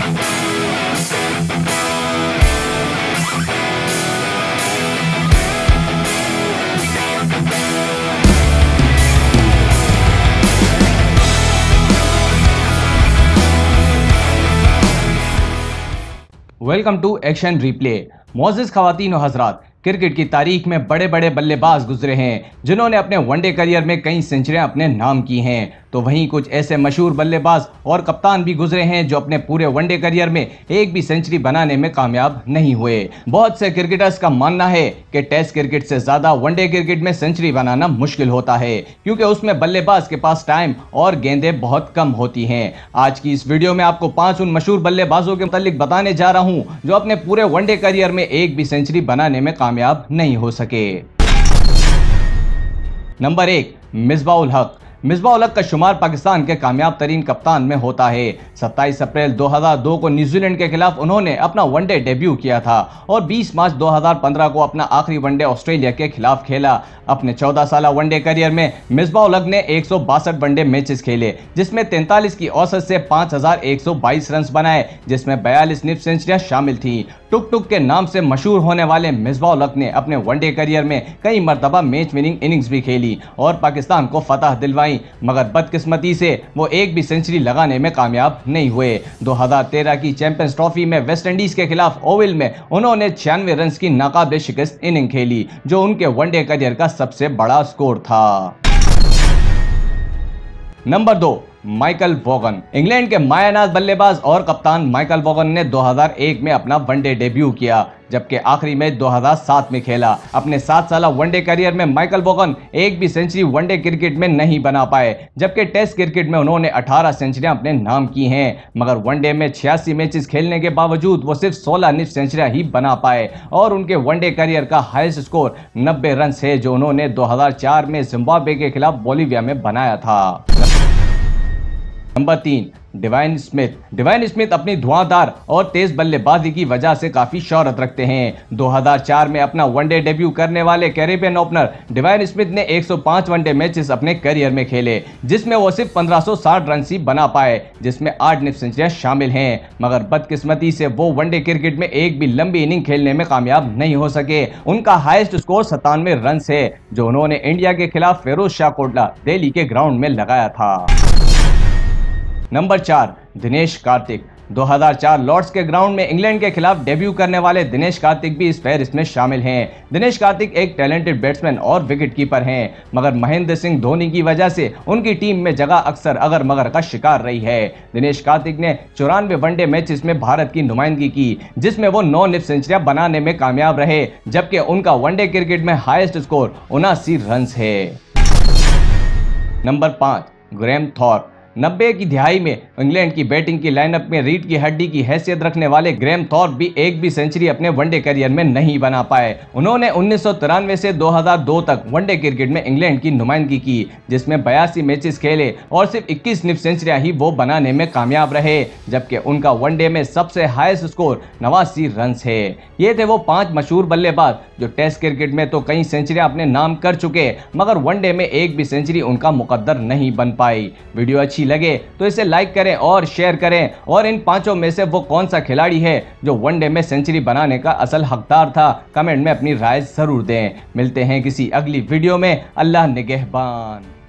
welcome to action replay मोजिज खातिन हजरात क्रिकेट की तारीख में बड़े बड़े बल्लेबाज गुजरे हैं जिन्होंने अपने वनडे करियर में कई सेंचुरियां अपने नाम की हैं तो वहीं कुछ ऐसे मशहूर बल्लेबाज और कप्तान भी गुजरे हैं जो अपने पूरे वनडे करियर में एक भी सेंचुरी बनाने में कामयाब नहीं हुए बहुत से क्रिकेटर्स का मानना है कि टेस्ट क्रिकेट से ज़्यादा वनडे क्रिकेट में सेंचुरी बनाना मुश्किल होता है क्योंकि उसमें बल्लेबाज के पास टाइम और गेंदे बहुत कम होती हैं आज की इस वीडियो में आपको पांच उन मशहूर बल्लेबाजों के मतलब बताने जा रहा हूं जो अपने पूरे वनडे करियर में एक भी सेंचुरी बनाने में कामयाब नहीं हो सके नंबर एक मिसबाउल हक मिसबा उलक का शुमार पाकिस्तान के कामयाब तरीन कप्तान में होता है सत्ताईस अप्रैल 2002 को न्यूजीलैंड के खिलाफ उन्होंने अपना वनडे डेब्यू किया था और 20 मार्च 2015 को अपना आखिरी वनडे ऑस्ट्रेलिया के खिलाफ खेला अपने 14 साल वनडे करियर में मिसबा उलक ने एक वनडे मैचेस खेले जिसमें तैंतालीस की औसत से पाँच रन बनाए जिसमें बयालीस निप सेंचुरियाँ शामिल थी टुक टुक के नाम से मशहूर होने वाले मिसबा उलक ने अपने वनडे करियर में कई मरतबा मैच विनिंग इनिंग्स भी खेली और पाकिस्तान को फतह दिलवाई बनाई मगर बदकिस्मती से वो एक भी सेंचुरी लगाने में कामयाब नहीं हुए 2013 की चैंपियंस ट्रॉफी में वेस्टइंडीज़ के खिलाफ ओवल में उन्होंने छियानवे रन की नाकाबले शिकस्त इनिंग खेली जो उनके वनडे करियर का सबसे बड़ा स्कोर था नंबर दो माइकल वॉगन इंग्लैंड के मायानाज बल्लेबाज और कप्तान माइकल वोगन ने 2001 में अपना वनडे डेब्यू किया जबकि आखिरी मैच 2007 में खेला अपने सात साल वनडे करियर में माइकल वोगन एक भी सेंचुरी वनडे क्रिकेट में नहीं बना पाए जबकि टेस्ट क्रिकेट में उन्होंने 18 सेंचुरियां अपने नाम की हैं मगर वनडे में छियासी मैचेस खेलने के बावजूद वो सिर्फ सोलह निफ सेंचुरियां ही बना पाए और उनके वनडे करियर का हाइस्ट स्कोर नब्बे रन है जो उन्होंने दो में जिम्बाब्वे के खिलाफ बोलीविया में बनाया था नंबर तीन डिवाइन स्मिथ डिवाइन स्मिथ अपनी धुआंधार और तेज बल्लेबाजी की वजह से काफी शौहरत रखते हैं 2004 में अपना वनडे डेब्यू करने वाले कैरेबियन ओपनर डिवाइन स्मिथ ने 105 वनडे मैचेस अपने करियर में खेले जिसमें वो सिर्फ 1560 रन ही बना पाए जिसमें आठ निप सेंचुरियां शामिल हैं मगर बदकिस्मती से वो वनडे क्रिकेट में एक भी लंबी इनिंग खेलने में कामयाब नहीं हो सके उनका हाइस्ट स्कोर सतानवे रन है जो उन्होंने इंडिया के खिलाफ फेरोज शाह कोटला दिल्ली के ग्राउंड में लगाया था नंबर चार दिनेश कार्तिक 2004 लॉर्ड्स के ग्राउंड में इंग्लैंड के खिलाफ डेब्यू करने वाले दिनेश कार्तिक भी इस फहरिस्त में शामिल हैं दिनेश कार्तिक एक टैलेंटेड बैट्समैन और विकेट कीपर हैं मगर महेंद्र सिंह धोनी की वजह से उनकी टीम में जगह अक्सर अगर मगर का शिकार रही है दिनेश कार्तिक ने चौरानवे वनडे मैच में भारत की नुमाइंदगी की जिसमें वो नौ निप सेंचुरियां बनाने में कामयाब रहे जबकि उनका वनडे क्रिकेट में हाइस्ट स्कोर उनासी रन है नंबर पाँच ग्रैम थॉर नब्बे की दिहाई में इंग्लैंड की बैटिंग की लाइनअप में रीड की हड्डी की हैसियत रखने वाले ग्रेम थॉर्प भी एक भी सेंचुरी अपने वनडे करियर में नहीं बना पाए उन्होंने उन्नीस से 2002 तक वनडे क्रिकेट में इंग्लैंड की नुमाइंदगी की जिसमें बयासी मैचेस खेले और सिर्फ इक्कीस निफ सेंचुरियां ही वो बनाने में कामयाब रहे जबकि उनका वनडे में सबसे हाइस्ट स्कोर नवासी रन है ये थे वो पांच मशहूर बल्लेबाज जो टेस्ट क्रिकेट में तो कई सेंचुरियां अपने नाम कर चुके मगर वनडे में एक भी सेंचुरी उनका मुकदर नहीं बन पाई वीडियो अच्छी अच्छी लगे तो इसे लाइक करें और शेयर करें और इन पांचों में से वो कौन सा खिलाड़ी है जो वनडे में सेंचुरी बनाने का असल हकदार था कमेंट में अपनी राय ज़रूर दें मिलते हैं किसी अगली वीडियो में अल्लाह निगहबान